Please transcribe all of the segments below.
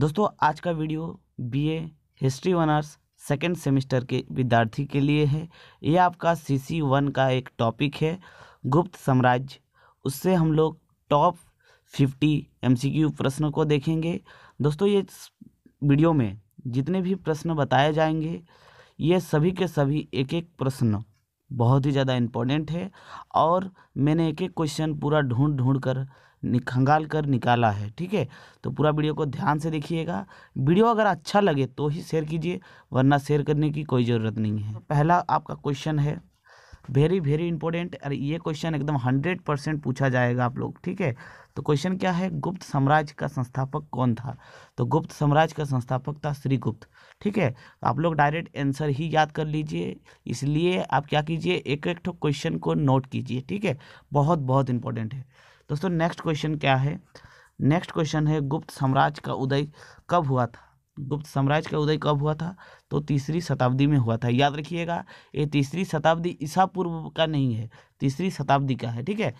दोस्तों आज का video BA history honours second semester के विद्यार्थी के लिए है यह आपका सी सी वन का एक टॉपिक है गुप्त साम्राज्य उससे हम लोग टॉप फिफ्टी एमसीक्यू प्रश्न को देखेंगे दोस्तों ये वीडियो में जितने भी प्रश्न बताए जाएंगे ये सभी के सभी एक एक प्रश्न बहुत ही ज़्यादा इम्पोर्टेंट है और मैंने एक एक क्वेश्चन पूरा ढूंढ ढूंढ कर खंगाल कर निकाला है ठीक है तो पूरा वीडियो को ध्यान से देखिएगा वीडियो अगर अच्छा लगे तो ही शेयर कीजिए वरना शेयर करने की कोई ज़रूरत नहीं है पहला आपका क्वेश्चन है वेरी वेरी इंपॉर्टेंट अरे ये क्वेश्चन एकदम हंड्रेड परसेंट पूछा जाएगा आप लोग ठीक है तो क्वेश्चन क्या है गुप्त साम्राज्य का संस्थापक कौन था तो गुप्त साम्राज्य का संस्थापक था श्रीगुप्त ठीक है तो आप लोग डायरेक्ट आंसर ही याद कर लीजिए इसलिए आप क्या कीजिए एक एक ठो क्वेश्चन को नोट कीजिए ठीक है बहुत बहुत इंपॉर्टेंट है दोस्तों नेक्स्ट क्वेश्चन क्या है नेक्स्ट क्वेश्चन है गुप्त साम्राज्य का उदय कब हुआ था गुप्त साम्राज्य का उदय कब हुआ था तो तीसरी शताब्दी में हुआ था याद रखिएगा ये तीसरी शताब्दी ईसा पूर्व का नहीं है तीसरी शताब्दी का है ठीक है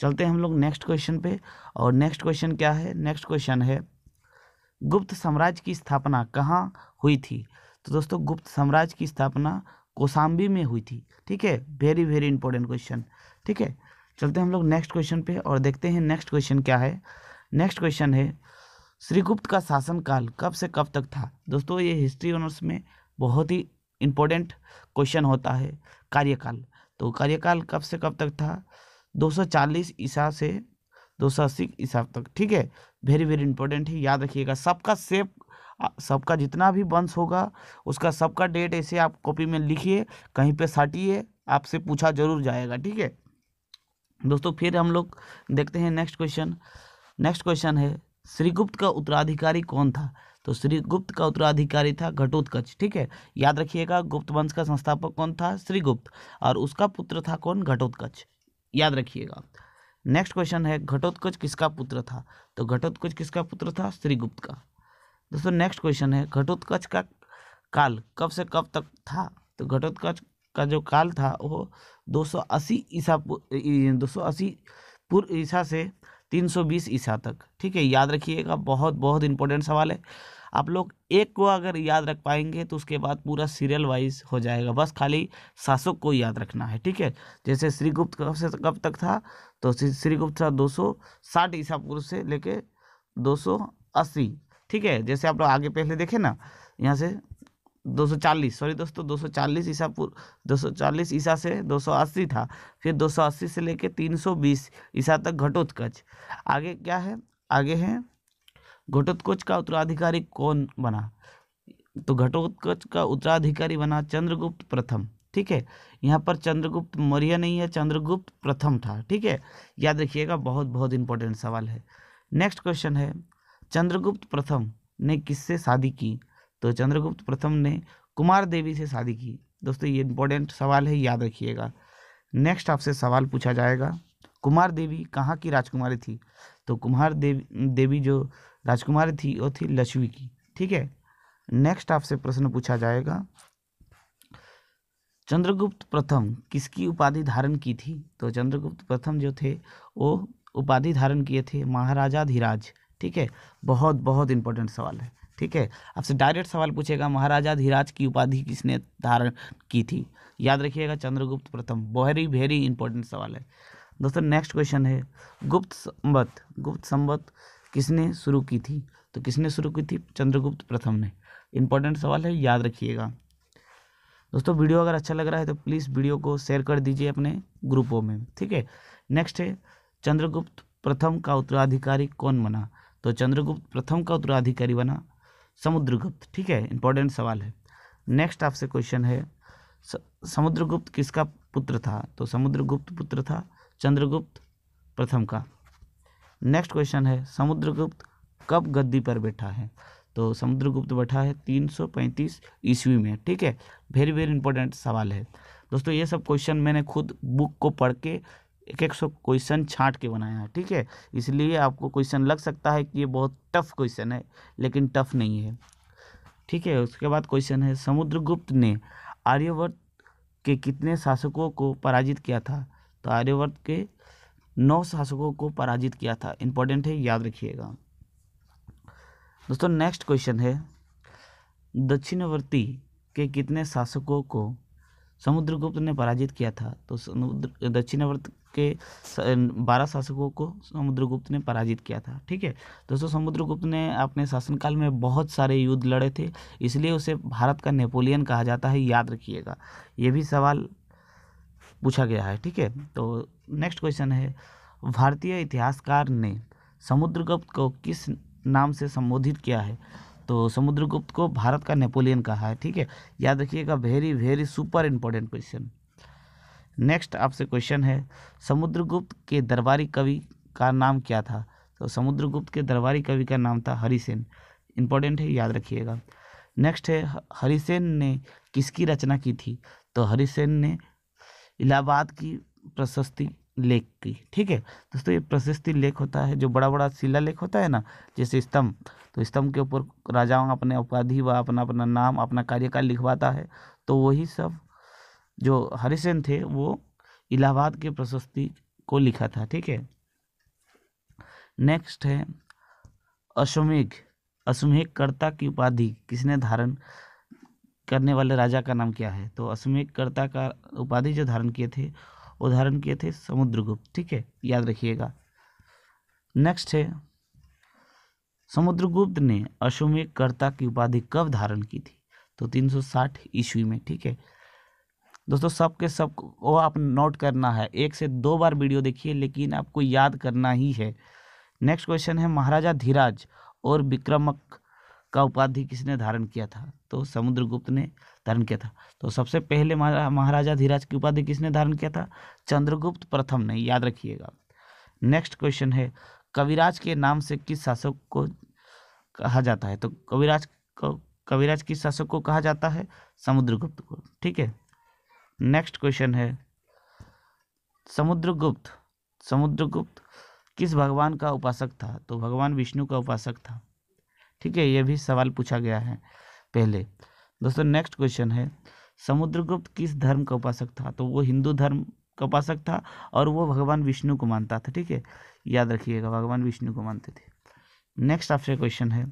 चलते हैं हम लोग नेक्स्ट क्वेश्चन पे और नेक्स्ट क्वेश्चन क्या है नेक्स्ट क्वेश्चन है गुप्त साम्राज्य की स्थापना कहाँ हुई थी तो दोस्तों गुप्त साम्राज्य की स्थापना कोसाम्बी में हुई थी ठीक है वेरी वेरी इंपॉर्टेंट क्वेश्चन ठीक है चलते हैं हम लोग नेक्स्ट क्वेश्चन पे और देखते हैं नेक्स्ट क्वेश्चन क्या है नेक्स्ट क्वेश्चन है श्रीगुप्त का शासनकाल कब से कब तक था दोस्तों ये हिस्ट्री ऑनर्स में बहुत ही इम्पोर्टेंट क्वेश्चन होता है कार्यकाल तो कार्यकाल कब से कब तक था 240 ईसा से 280 ईसा तक ठीक है वेरी वेरी इंपॉर्टेंट है याद रखिएगा सबका सेप सबका जितना भी वंश होगा उसका सबका डेट ऐसे आप कॉपी में लिखिए कहीं पे साटिए आपसे पूछा जरूर जाएगा ठीक है दोस्तों फिर हम लोग देखते हैं नेक्स्ट क्वेश्चन नेक्स्ट क्वेश्चन है श्रीगुप्त का उत्तराधिकारी कौन था तो श्रीगुप्त का उत्तराधिकारी था घटोत्कच ठीक है याद रखिएगा गुप्त वंश का संस्थापक कौन था श्रीगुप्त और उसका पुत्र था कौन घटोत्कच याद रखिएगा नेक्स्ट क्वेश्चन है घटोत्कच किसका पुत्र था तो घटोत्कच किसका पुत्र था श्रीगुप्त का दोस्तों नेक्स्ट क्वेश्चन है घटोत्कच का काल कब से कब तक था तो घटोत्कच का जो काल था वो 280 ईसा दो सौ अस्सी पूर्व ईसा से 320 ईसा तक ठीक है याद रखिएगा बहुत बहुत इंपॉर्टेंट सवाल है आप लोग एक को अगर याद रख पाएंगे तो उसके बाद पूरा सीरियल वाइज हो जाएगा बस खाली शासक को याद रखना है ठीक है जैसे श्रीगुप्त कब से कब तक था तो श्रीगुप्त था 260 ईसा पूर्व से लेके 280 ठीक है जैसे आप लोग आगे पहले देखें ना यहाँ से 240 सॉरी दोस्तों 240 ईसा पूर्व चालीस ईसा से 280 था फिर 280 से लेके 320 ईसा तक घटोत्कच आगे क्या है आगे है घटोत्कच का उत्तराधिकारी कौन बना तो घटोत्कच का उत्तराधिकारी बना चंद्रगुप्त प्रथम ठीक है यहाँ पर चंद्रगुप्त मौर्य नहीं है चंद्रगुप्त प्रथम था ठीक है याद रखिएगा बहुत बहुत इंपॉर्टेंट सवाल है नेक्स्ट क्वेश्चन है चंद्रगुप्त प्रथम ने किससे शादी की तो चंद्रगुप्त प्रथम ने कुमार देवी से शादी की दोस्तों ये इम्पोर्टेंट सवाल है याद रखिएगा नेक्स्ट आपसे सवाल पूछा जाएगा कुमार देवी कहाँ की राजकुमारी थी तो कुमार देवी देवी जो राजकुमारी थी वो थी लक्ष्मी की ठीक है नेक्स्ट आपसे प्रश्न पूछा जाएगा चंद्रगुप्त प्रथम किसकी उपाधि धारण की थी तो चंद्रगुप्त प्रथम जो थे वो उपाधि धारण किए थे महाराजा धीराज ठीक है बहुत बहुत इंपॉर्टेंट सवाल है ठीक है आपसे डायरेक्ट सवाल पूछेगा महाराजा धीराज की उपाधि किसने धारण की थी याद रखिएगा चंद्रगुप्त प्रथम वेरी वेरी इंपॉर्टेंट सवाल है दोस्तों नेक्स्ट क्वेश्चन है गुप्त संबत गुप्त संबत किसने शुरू की थी तो किसने शुरू की थी चंद्रगुप्त प्रथम ने इंपॉर्टेंट सवाल है याद रखिएगा दोस्तों वीडियो अगर अच्छा लग रहा है तो प्लीज़ वीडियो को शेयर कर दीजिए अपने ग्रुपों में ठीक है नेक्स्ट है चंद्रगुप्त प्रथम का उत्तराधिकारी कौन बना तो चंद्रगुप्त प्रथम का उत्तराधिकारी बना समुद्रगुप्त ठीक है इंपॉर्टेंट सवाल है नेक्स्ट आपसे क्वेश्चन है समुद्रगुप्त किसका पुत्र था तो समुद्रगुप्त पुत्र था चंद्रगुप्त प्रथम का नेक्स्ट क्वेश्चन है समुद्रगुप्त कब गद्दी पर बैठा है तो समुद्रगुप्त बैठा है 335 ईस्वी में ठीक है वेरी वेरी इंपॉर्टेंट सवाल है दोस्तों ये सब क्वेश्चन मैंने खुद बुक को पढ़ के एक एक सौ क्वेश्चन छांट के बनाया है ठीक है इसलिए आपको क्वेश्चन लग सकता है कि ये बहुत टफ क्वेश्चन है लेकिन टफ नहीं है ठीक है उसके बाद क्वेश्चन है समुद्रगुप्त ने आर्यवर्त के कितने शासकों को पराजित किया था तो आर्यवर्त के नौ शासकों को पराजित किया था इम्पोर्टेंट है याद रखिएगा दोस्तों नेक्स्ट क्वेश्चन है दक्षिणवर्ती के कितने शासकों को समुद्रगुप्त ने पराजित किया था तो समुद्र दक्षिणावर्त के बारह शासकों को समुद्रगुप्त ने पराजित किया था ठीक है दोस्तों समुद्रगुप्त ने अपने शासनकाल में बहुत सारे युद्ध लड़े थे इसलिए उसे भारत का नेपोलियन कहा जाता है याद रखिएगा ये भी सवाल पूछा गया है ठीक है तो नेक्स्ट क्वेश्चन है भारतीय इतिहासकार ने समुद्रगुप्त को किस नाम से संबोधित किया है तो समुद्रगुप्त को भारत का नेपोलियन कहा है ठीक है याद रखिएगा very very super important question next आपसे क्वेश्चन है समुद्रगुप्त के दरबारी कवि का नाम क्या था तो समुद्रगुप्त के दरबारी कवि का नाम था हरिसेन इम्पोर्टेंट है याद रखिएगा नेक्स्ट है हरिसेन ने किसकी रचना की थी तो हरिसेन ने इलाहाबाद की प्रशस्ति लेख की ठीक है दोस्तों ये प्रशस्ति लेख होता है जो बड़ा बड़ा शिला लेख होता है ना जैसे स्तंभ तो स्तंभ के ऊपर राजाओं अपने उपाधि व अपना अपना नाम अपना कार्यकाल लिखवाता है तो वही सब जो हरिसेन थे वो इलाहाबाद के प्रशस्ति को लिखा था ठीक है नेक्स्ट है अश्वमेघ अश्वमेघकर्ता की उपाधि किसने धारण करने वाले राजा का नाम क्या है तो अश्वमेघकर्ता का उपाधि जो धारण किए थे उदाहरण किए थे समुद्रगुप्त ठीक है याद रखिएगा नेक्स्ट है समुद्रगुप्त ने अश्वमेघ कर्ता की उपाधि कब धारण की थी तो 360 ईस्वी में ठीक है दोस्तों सब के सब वो आप नोट करना है एक से दो बार वीडियो देखिए लेकिन आपको याद करना ही है नेक्स्ट क्वेश्चन है महाराजा धीराज और विक्रमक का उपाधि किसने धारण किया था तो समुद्रगुप्त ने धारण किया था तो सबसे पहले महाराजा धीराज की उपाधि किसने धारण किया था चंद्रगुप्त प्रथम ने याद रखिएगा नेक्स्ट क्वेश्चन है कविराज के नाम से किस शासक को कहा जाता है तो कविराज को कविराज किस शासक को कहा जाता है समुद्रगुप्त को ठीक है नेक्स्ट क्वेश्चन है समुद्रगुप्त समुद्रगुप्त किस भगवान का उपासक था तो भगवान विष्णु का उपासक था ठीक है ये भी सवाल पूछा गया है पहले दोस्तों नेक्स्ट क्वेश्चन है समुद्रगुप्त किस धर्म का उपासक था तो वो हिंदू धर्म का उपासक था और वो भगवान विष्णु को मानता था ठीक है याद रखिएगा भगवान विष्णु को मानते थे नेक्स्ट आपसे क्वेश्चन है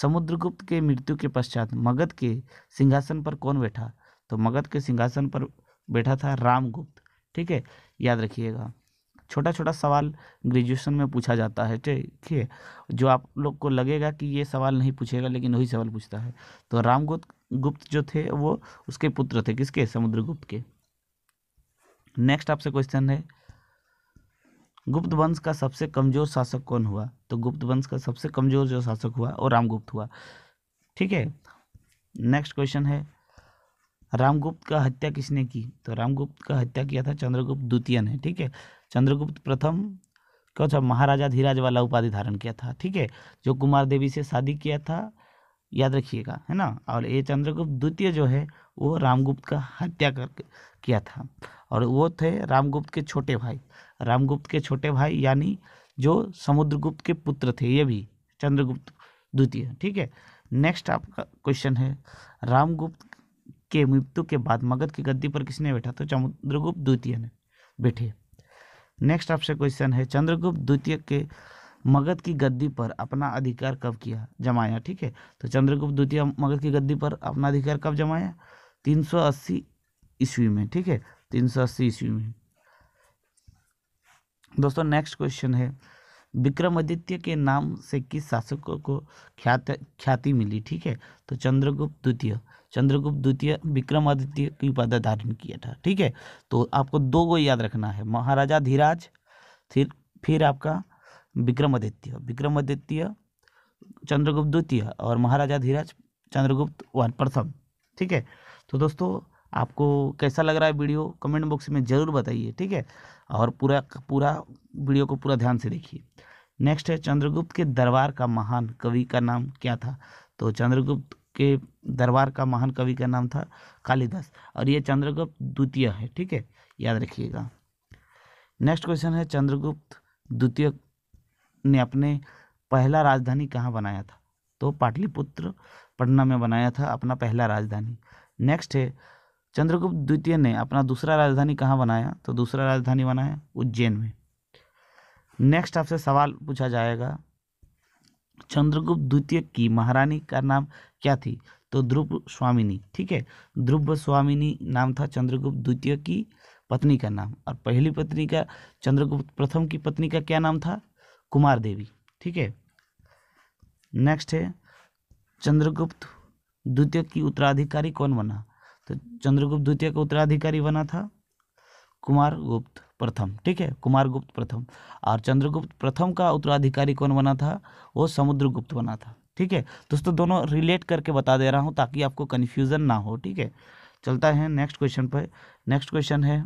समुद्रगुप्त के मृत्यु के पश्चात मगध के सिंहासन पर कौन बैठा तो मगध के सिंहासन पर बैठा था रामगुप्त ठीक है याद रखिएगा छोटा छोटा सवाल ग्रेजुएशन में पूछा जाता है ठीक है जो आप लोग को लगेगा कि ये सवाल नहीं पूछेगा लेकिन वही सवाल पूछता है तो रामगुप्त गुप्त जो थे वो उसके पुत्र थे किसके समुद्रगुप्त के नेक्स्ट आपसे क्वेश्चन है गुप्त वंश का सबसे कमजोर शासक कौन हुआ तो गुप्त वंश का सबसे कमजोर जो शासक हुआ वो रामगुप्त हुआ ठीक है नेक्स्ट क्वेश्चन है रामगुप्त का हत्या किसने की तो रामगुप्त का हत्या किया था चंद्रगुप्त द्वितीय ने ठीक है चंद्रगुप्त प्रथम कौन सा महाराजा धीराज वाला उपाधि धारण किया था ठीक है जो कुमार देवी से शादी किया था याद रखिएगा है ना और ये चंद्रगुप्त द्वितीय जो है वो रामगुप्त का हत्या कर किया था और वो थे रामगुप्त के छोटे भाई रामगुप्त के छोटे भाई यानी जो समुद्रगुप्त के पुत्र थे ये भी चंद्रगुप्त द्वितीय ठीक है नेक्स्ट आपका क्वेश्चन है रामगुप्त के मृत्यु के बाद मगध की गद्दी पर किसने बैठा तो चंद्रगुप्त द्वितीय ने बैठे नेक्स्ट आपसे क्वेश्चन है चंद्रगुप्त द्वितीय के मगध की गद्दी पर अपना अधिकार कब किया जमाया ठीक है तो चंद्रगुप्त द्वितीय मगध की गद्दी पर अपना अधिकार कब जमाया 380 ईस्वी में ठीक है 380 ईस्वी में दोस्तों नेक्स्ट क्वेश्चन है विक्रमादित्य के नाम से किस शासकों को ख्याति मिली ठीक है तो चंद्रगुप्त द्वितीय चंद्रगुप्त द्वितीय विक्रमादित्य की उपाधि धारण किया था ठीक है तो आपको दो को याद रखना है महाराजा धीराज फिर फिर आपका विक्रमादित्य विक्रमादित्य चंद्रगुप्त द्वितीय और महाराजा धीराज चंद्रगुप्त वन प्रथम ठीक है तो दोस्तों आपको कैसा लग रहा है वीडियो कमेंट बॉक्स में ज़रूर बताइए ठीक है और पूरा पूरा वीडियो को पूरा ध्यान से देखिए नेक्स्ट है चंद्रगुप्त के दरबार का महान कवि का नाम क्या था तो चंद्रगुप्त के दरबार का महान कवि का नाम था कालिदास और ये चंद्रगुप्त द्वितीय है ठीक है याद रखिएगा नेक्स्ट क्वेश्चन है चंद्रगुप्त द्वितीय ने अपने पहला राजधानी कहाँ बनाया था तो पाटलिपुत्र पटना में बनाया था अपना पहला राजधानी नेक्स्ट है चंद्रगुप्त द्वितीय ने अपना दूसरा राजधानी कहाँ बनाया तो दूसरा राजधानी बनाया उज्जैन में नेक्स्ट आपसे सवाल पूछा जाएगा चंद्रगुप्त द्वितीय की महारानी का नाम क्या थी तो ध्रुव स्वामिनी ठीक है ध्रुव स्वामिनी नाम था चंद्रगुप्त द्वितीय की पत्नी का नाम और पहली पत्नी का चंद्रगुप्त प्रथम की पत्नी का क्या नाम था कुमार देवी ठीक है नेक्स्ट है चंद्रगुप्त द्वितीय की उत्तराधिकारी कौन बना तो चंद्रगुप्त द्वितीय का उत्तराधिकारी बना था कुमार गुप्त प्रथम ठीक है कुमारगुप्त प्रथम और चंद्रगुप्त प्रथम का उत्तराधिकारी कौन बना था वो समुद्रगुप्त बना था ठीक है दोस्तों दोनों रिलेट करके बता दे रहा हूँ ताकि आपको कन्फ्यूज़न ना हो ठीक है चलता है नेक्स्ट क्वेश्चन पर नेक्स्ट क्वेश्चन है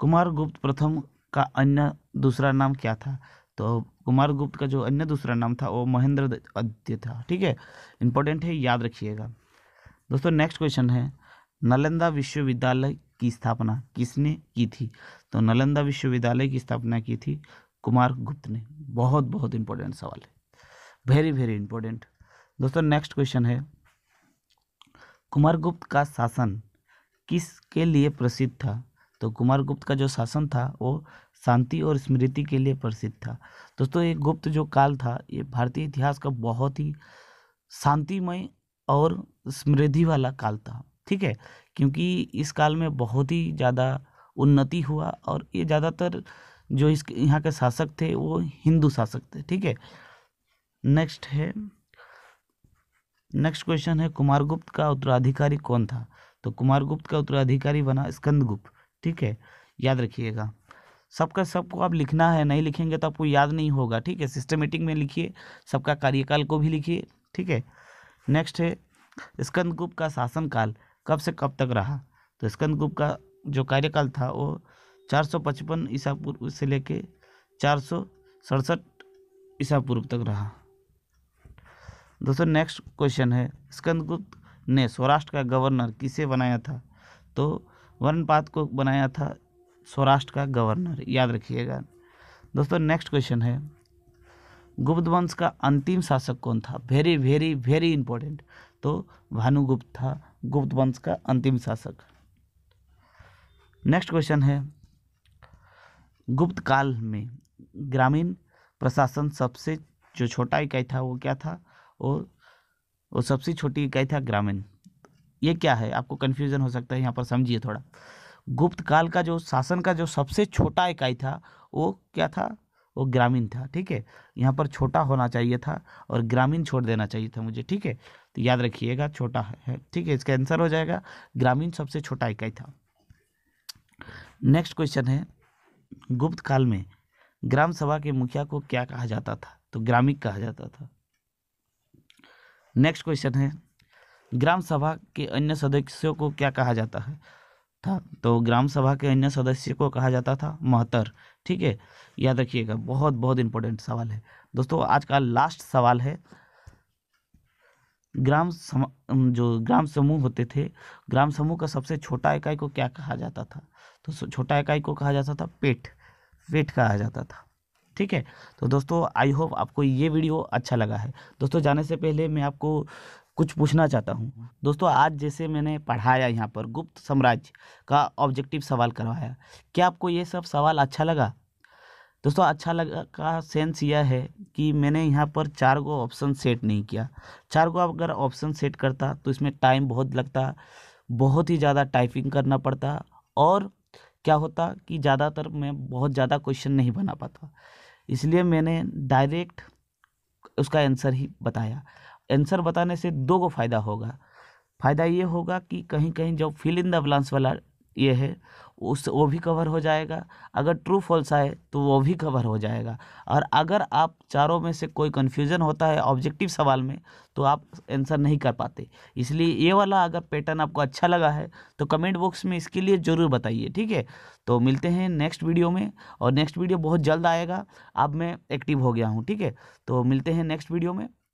कुमारगुप्त प्रथम का अन्य दूसरा नाम क्या था तो कुमारगुप्त का जो अन्य दूसरा नाम था वो महेंद्र आदित्य था ठीक है इंपॉर्टेंट है याद रखिएगा दोस्तों नेक्स्ट क्वेश्चन है नालंदा विश्वविद्यालय की स्थापना किसने की थी तो नालंदा विश्वविद्यालय की स्थापना की थी कुमार गुप्त ने बहुत बहुत इंपॉर्टेंट सवाल है वेरी वेरी इंपॉर्टेंट दोस्तों नेक्स्ट क्वेश्चन है कुमार गुप्त का शासन किसके लिए प्रसिद्ध था तो कुमार गुप्त का जो शासन था वो शांति और स्मृति के लिए प्रसिद्ध था दोस्तों ये गुप्त जो काल था ये भारतीय इतिहास का बहुत ही शांतिमय और समृद्धि वाला काल था ठीक है क्योंकि इस काल में बहुत ही ज़्यादा उन्नति हुआ और ये ज़्यादातर जो इस यहाँ के शासक थे वो हिंदू शासक थे ठीक है नेक्स्ट है नेक्स्ट क्वेश्चन है कुमार गुप्त का उत्तराधिकारी कौन था तो कुमार गुप्त का उत्तराधिकारी बना स्कंदगुप्त ठीक है याद रखिएगा सबका सबको आप लिखना है नहीं लिखेंगे तो आपको याद नहीं होगा ठीक है सिस्टमेटिक में लिखिए सबका कार्यकाल को भी लिखिए ठीक है नेक्स्ट है स्कंदगुप्त का शासनकाल कब से कब तक रहा तो स्कंद गुप्त का जो कार्यकाल था वो चार सौ पचपन ईसा पूर्व से लेके चार सौ सड़सठ ईसा पूर्व तक रहा दोस्तों नेक्स्ट क्वेश्चन है स्कंदगुप्त ने सौराष्ट्र का गवर्नर किसे बनाया था तो वर्णपात को बनाया था सौराष्ट्र का गवर्नर याद रखिएगा दोस्तों नेक्स्ट क्वेश्चन है गुप्त वंश का अंतिम शासक कौन था वेरी वेरी वेरी इंपॉर्टेंट तो भानुगुप्त था गुप्त वंश का अंतिम शासक नेक्स्ट क्वेश्चन है गुप्त काल में ग्रामीण प्रशासन सबसे जो छोटा इकाई था वो क्या था और वो सबसे छोटी इकाई था ग्रामीण ये क्या है आपको कन्फ्यूजन हो सकता है यहाँ पर समझिए थोड़ा गुप्त काल का जो शासन का जो सबसे छोटा इकाई था वो क्या था वो ग्रामीण था ठीक है यहाँ पर छोटा होना चाहिए था और ग्रामीण छोड़ देना चाहिए था मुझे ठीक है तो याद रखिएगा छोटा है ठीक है इसका आंसर हो जाएगा ग्रामीण सबसे छोटा इकाई था नेक्स्ट क्वेश्चन है गुप्त काल में ग्राम सभा के मुखिया को क्या कहा जाता था तो ग्रामिक कहा जाता था नेक्स्ट क्वेश्चन है ग्राम सभा के अन्य सदस्यों को क्या कहा जाता है था तो ग्राम सभा के अन्य सदस्य को कहा जाता था महतर ठीक है याद रखिएगा बहुत बहुत इंपॉर्टेंट सवाल है दोस्तों आज का लास्ट सवाल है ग्राम सम जो ग्राम समूह होते थे ग्राम समूह का सबसे छोटा इकाई को क्या कहा जाता था तो छोटा इकाई को कहा जाता था पेट पेट कहा जाता था ठीक है तो दोस्तों आई होप आपको ये वीडियो अच्छा लगा है दोस्तों जाने से पहले मैं आपको कुछ पूछना चाहता हूँ दोस्तों आज जैसे मैंने पढ़ाया यहाँ पर गुप्त साम्राज्य का ऑब्जेक्टिव सवाल करवाया क्या आपको ये सब सवाल अच्छा लगा दोस्तों अच्छा लगा का सेंस यह है कि मैंने यहाँ पर चार गो ऑप्शन सेट नहीं किया चार गो अगर ऑप्शन सेट करता तो इसमें टाइम बहुत लगता बहुत ही ज़्यादा टाइपिंग करना पड़ता और क्या होता कि ज़्यादातर मैं बहुत ज़्यादा क्वेश्चन नहीं बना पाता इसलिए मैंने डायरेक्ट उसका आंसर ही बताया आंसर बताने से दो को फ़ायदा होगा फ़ायदा ये होगा कि कहीं कहीं जब फिल इन द ब्लांस वाला ये है उस वो भी कवर हो जाएगा अगर ट्रू फॉल्स आए तो वो भी कवर हो जाएगा और अगर आप चारों में से कोई कन्फ्यूज़न होता है ऑब्जेक्टिव सवाल में तो आप आंसर नहीं कर पाते इसलिए ये वाला अगर पैटर्न आपको अच्छा लगा है तो कमेंट बॉक्स में इसके लिए ज़रूर बताइए ठीक है तो मिलते हैं नेक्स्ट वीडियो में और नेक्स्ट वीडियो बहुत जल्द आएगा अब मैं एक्टिव हो गया हूँ ठीक है तो मिलते हैं नेक्स्ट वीडियो में